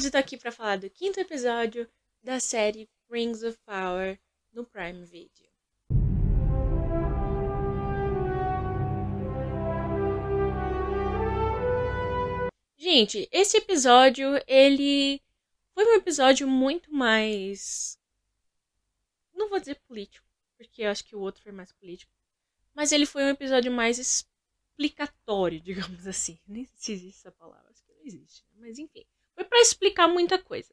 hoje eu tô aqui para falar do quinto episódio da série Rings of Power no Prime Video. Gente, esse episódio ele foi um episódio muito mais não vou dizer político, porque eu acho que o outro foi mais político, mas ele foi um episódio mais explicatório, digamos assim. Nem se existe essa palavra, acho que não existe, né? mas enfim. Foi para explicar muita coisa.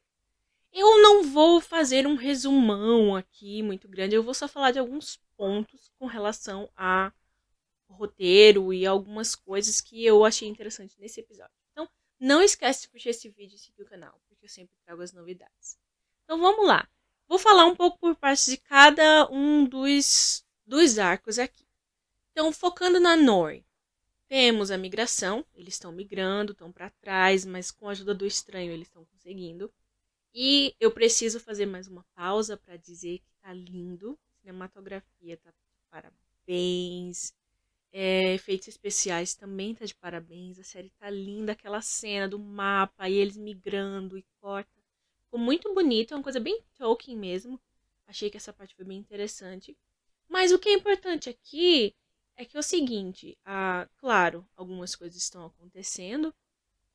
Eu não vou fazer um resumão aqui muito grande, eu vou só falar de alguns pontos com relação a roteiro e algumas coisas que eu achei interessante nesse episódio. Então, não esquece de curtir esse vídeo e seguir o canal, porque eu sempre trago as novidades. Então, vamos lá. Vou falar um pouco por partes de cada um dos, dos arcos aqui. Então, focando na Nori. Temos a migração, eles estão migrando, estão para trás, mas com a ajuda do estranho eles estão conseguindo. E eu preciso fazer mais uma pausa para dizer que tá lindo, cinematografia tá de parabéns, é, efeitos especiais também tá de parabéns, a série tá linda, aquela cena do mapa e eles migrando e corta. Ficou muito bonito, é uma coisa bem Tolkien mesmo. Achei que essa parte foi bem interessante. Mas o que é importante aqui é que é o seguinte, claro, algumas coisas estão acontecendo.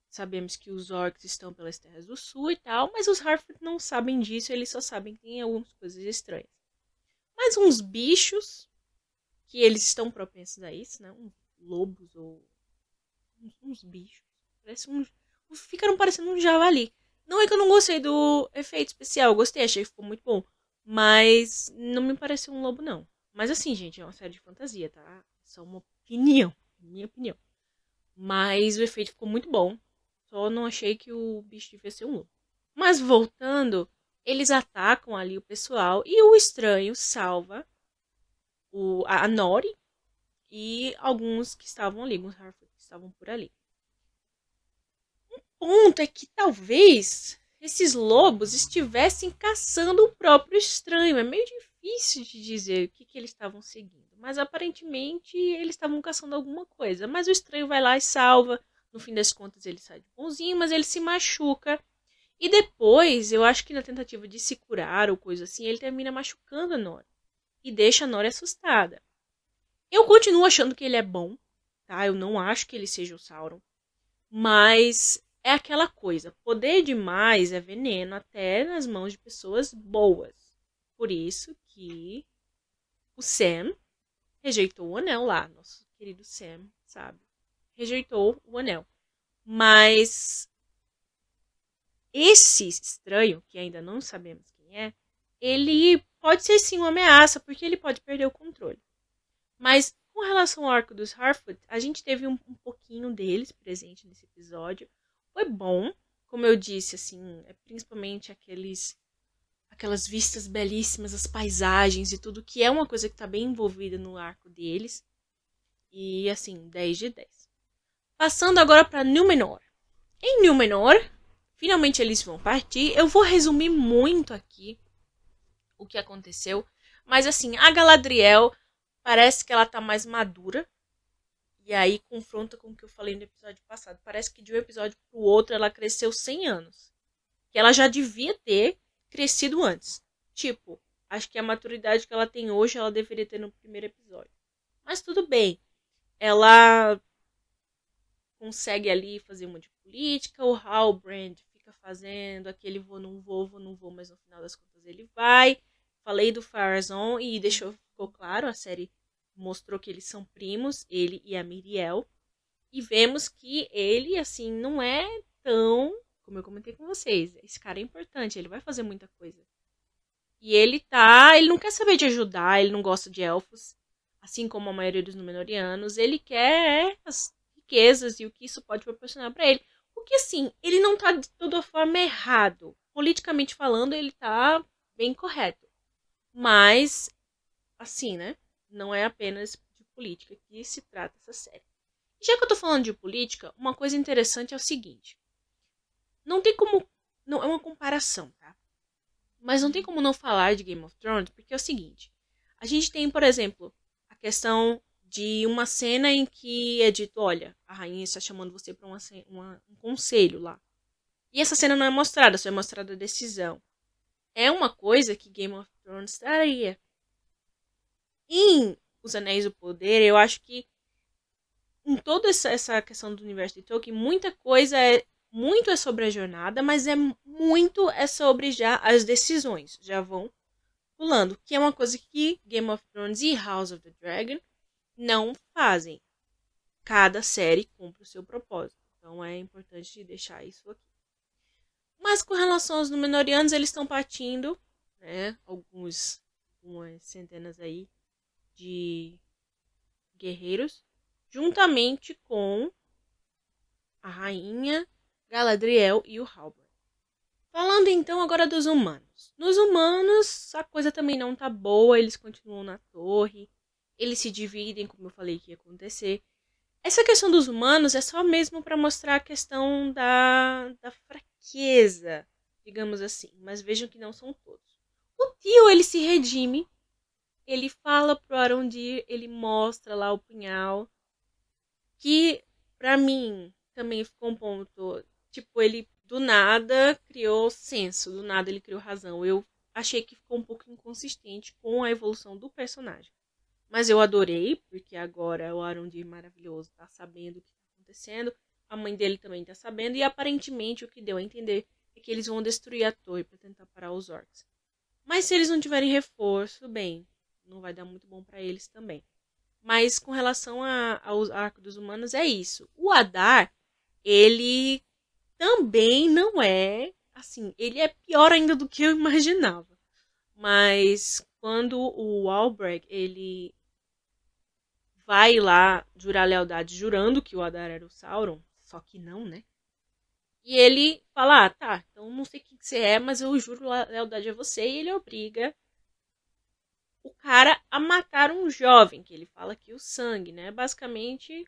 Sabemos que os orcs estão pelas terras do sul e tal, mas os Harford não sabem disso, eles só sabem que tem algumas coisas estranhas. Mas uns bichos, que eles estão propensos a isso, né? Uns lobos ou uns, uns bichos. Parece um, ficaram parecendo um javali. Não é que eu não gostei do efeito especial, eu gostei, achei que ficou muito bom. Mas não me pareceu um lobo, não. Mas assim, gente, é uma série de fantasia, tá? Só é uma opinião, é minha opinião. Mas o efeito ficou muito bom. Só não achei que o bicho devia ser um lobo. Mas voltando, eles atacam ali o pessoal e o estranho salva o, a Nori e alguns que estavam ali, alguns Harford que estavam por ali. Um ponto é que talvez esses lobos estivessem caçando o próprio estranho. É meio difícil de dizer o que, que eles estavam seguindo. Mas aparentemente eles estavam caçando alguma coisa. Mas o estranho vai lá e salva. No fim das contas, ele sai de bonzinho, mas ele se machuca. E depois, eu acho que na tentativa de se curar ou coisa assim, ele termina machucando a Nora. E deixa a Nora assustada. Eu continuo achando que ele é bom, tá? Eu não acho que ele seja o Sauron. Mas é aquela coisa: poder demais é veneno até nas mãos de pessoas boas. Por isso que o Sam rejeitou o anel lá, nosso querido Sam, sabe? Rejeitou o anel. Mas esse estranho, que ainda não sabemos quem é, ele pode ser sim uma ameaça, porque ele pode perder o controle. Mas com relação ao arco dos Harfoot, a gente teve um, um pouquinho deles presente nesse episódio. Foi bom, como eu disse, assim, é principalmente aqueles aquelas vistas belíssimas, as paisagens e tudo, que é uma coisa que está bem envolvida no arco deles. E assim, 10 de 10. Passando agora para Númenor. Em Númenor, finalmente eles vão partir. Eu vou resumir muito aqui o que aconteceu, mas assim, a Galadriel parece que ela tá mais madura. E aí confronta com o que eu falei no episódio passado. Parece que de um episódio pro outro ela cresceu 100 anos. Que ela já devia ter crescido antes. Tipo, acho que a maturidade que ela tem hoje ela deveria ter no primeiro episódio. Mas tudo bem. Ela consegue ali fazer uma de política, o Halbrand fica fazendo aquele vou, não vou, vou, não vou, mas no final das contas ele vai. Falei do Farazon e deixou, ficou claro, a série mostrou que eles são primos, ele e a Miriel. E vemos que ele, assim, não é tão como eu comentei com vocês, esse cara é importante, ele vai fazer muita coisa. E ele tá, ele não quer saber de ajudar, ele não gosta de elfos, assim como a maioria dos Númenóreanos, ele quer as riquezas e o que isso pode proporcionar para ele. O que assim, ele não tá de toda forma errado. Politicamente falando, ele tá bem correto. Mas assim, né? Não é apenas de política que se trata essa série. Já que eu tô falando de política, uma coisa interessante é o seguinte: não tem como. Não, é uma comparação, tá? Mas não tem uhum. como não falar de Game of Thrones, porque é o seguinte: a gente tem, por exemplo, a questão de uma cena em que é dito: olha, a rainha está chamando você para um conselho lá. E essa cena não é mostrada, só é mostrada a decisão. É uma coisa que Game of Thrones daria. Em Os Anéis do Poder, eu acho que em toda essa, essa questão do universo de Tolkien, muita coisa é, muito é sobre a jornada, mas é muito é sobre já as decisões, já vão pulando, que é uma coisa que Game of Thrones e House of the Dragon não fazem. Cada série cumpre o seu propósito, então é importante deixar isso aqui. Mas com relação aos Númenóreanos, eles estão partindo, né, alguns algumas centenas aí de guerreiros, juntamente com a rainha Galadriel e o Halberd. Falando então agora dos humanos. Nos humanos, a coisa também não tá boa, eles continuam na torre, eles se dividem, como eu falei que ia acontecer. Essa questão dos humanos é só mesmo para mostrar a questão da, da fraqueza, digamos assim, mas vejam que não são todos. O tio, ele se redime, ele fala pro Arondir, ele mostra lá o punhal, que para mim também ficou um ponto Tipo, ele do nada criou senso, do nada ele criou razão. Eu achei que ficou um pouco inconsistente com a evolução do personagem. Mas eu adorei, porque agora o de maravilhoso tá sabendo o que tá acontecendo, a mãe dele também tá sabendo, e aparentemente o que deu a entender é que eles vão destruir a torre para tentar parar os orcs. Mas se eles não tiverem reforço, bem, não vai dar muito bom para eles também. Mas com relação a, aos arcos dos humanos, é isso. O Adar, ele também não é assim, ele é pior ainda do que eu imaginava. Mas quando o Albrecht, ele vai lá jurar lealdade jurando que o Adar era o Sauron, só que não, né? E ele fala: ah, tá, então não sei quem que você é, mas eu juro lealdade a você. E ele obriga o cara a matar um jovem, que ele fala que o sangue, né? Basicamente,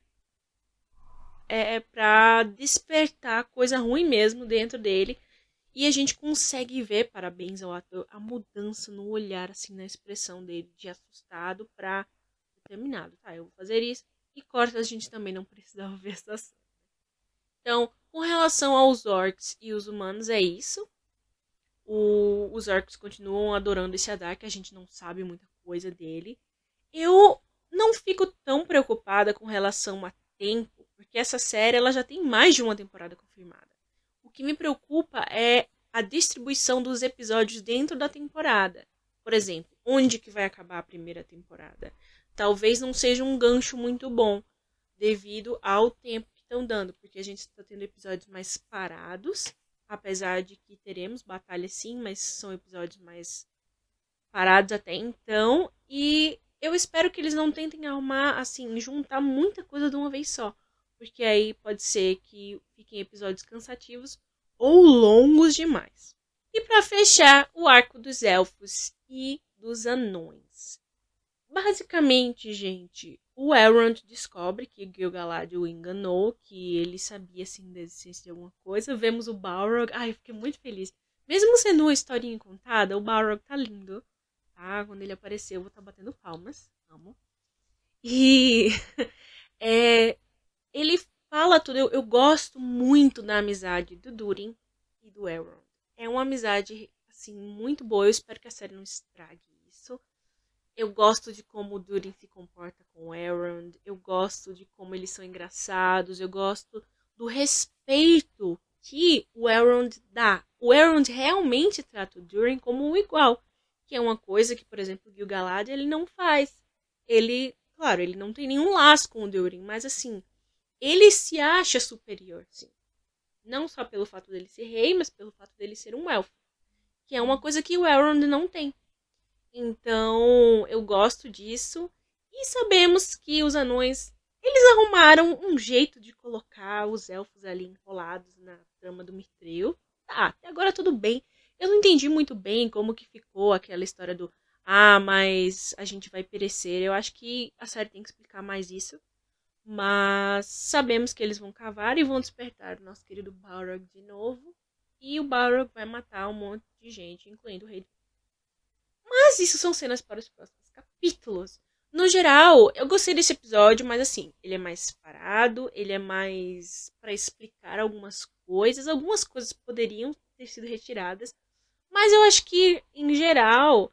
é, é para despertar coisa ruim mesmo dentro dele. E a gente consegue ver, parabéns ao ator, a mudança no olhar, assim, na expressão dele, de assustado para determinado, tá? Eu vou fazer isso. E corta a gente também não precisava ver essa cena. Então, com relação aos orcs e os humanos, é isso. O, os orcs continuam adorando esse Adar, que a gente não sabe muita coisa dele. Eu não fico tão preocupada com relação a tempo, porque essa série ela já tem mais de uma temporada confirmada. O que me preocupa é a distribuição dos episódios dentro da temporada. Por exemplo, onde que vai acabar a primeira temporada? Talvez não seja um gancho muito bom devido ao tempo que estão dando, porque a gente está tendo episódios mais parados, apesar de que teremos batalhas sim, mas são episódios mais parados até então e eu espero que eles não tentem arrumar assim, juntar muita coisa de uma vez só porque aí pode ser que fiquem episódios cansativos ou longos demais. E para fechar, o arco dos elfos e dos anões. Basicamente, gente, o Elrond descobre que Gil-galad o enganou, que ele sabia assim da existência de alguma coisa. Vemos o Balrog, ai, fiquei muito feliz. Mesmo sendo uma historinha contada, o Balrog tá lindo, tá? Quando ele apareceu, eu vou estar tá batendo palmas, amo. E é, ele fala tudo. Eu, eu gosto muito da amizade do Durin e do Elrond. É uma amizade, assim, muito boa. Eu espero que a série não estrague isso. Eu gosto de como o Durin se comporta com o Elrond. Eu gosto de como eles são engraçados. Eu gosto do respeito que o Elrond dá. O Elrond realmente trata o Durin como um igual, que é uma coisa que, por exemplo, o Gil-galad ele não faz. Ele, claro, ele não tem nenhum laço com o Durin, mas assim, ele se acha superior, sim. Não só pelo fato dele ser rei, mas pelo fato dele ser um elfo. Que é uma coisa que o Elrond não tem. Então, eu gosto disso. E sabemos que os anões, eles arrumaram um jeito de colocar os elfos ali enrolados na trama do Mithril. Tá, até agora tudo bem. Eu não entendi muito bem como que ficou aquela história do ah, mas a gente vai perecer. Eu acho que a série tem que explicar mais isso. Mas sabemos que eles vão cavar e vão despertar o nosso querido Balrog de novo. E o Balrog vai matar um monte de gente, incluindo o rei. Mas isso são cenas para os próximos capítulos. No geral, eu gostei desse episódio, mas assim, ele é mais parado, ele é mais para explicar algumas coisas. Algumas coisas poderiam ter sido retiradas, mas eu acho que, em geral,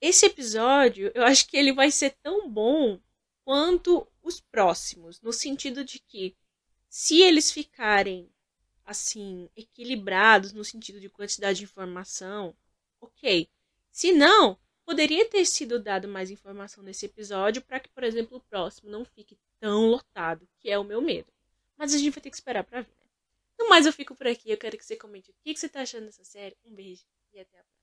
esse episódio, eu acho que ele vai ser tão bom quanto os próximos, no sentido de que se eles ficarem assim equilibrados no sentido de quantidade de informação, OK. Se não, poderia ter sido dado mais informação nesse episódio para que, por exemplo, o próximo não fique tão lotado, que é o meu medo. Mas a gente vai ter que esperar para ver. Né? No mais, eu fico por aqui. Eu quero que você comente o que você está achando dessa série. Um beijo e até a próxima.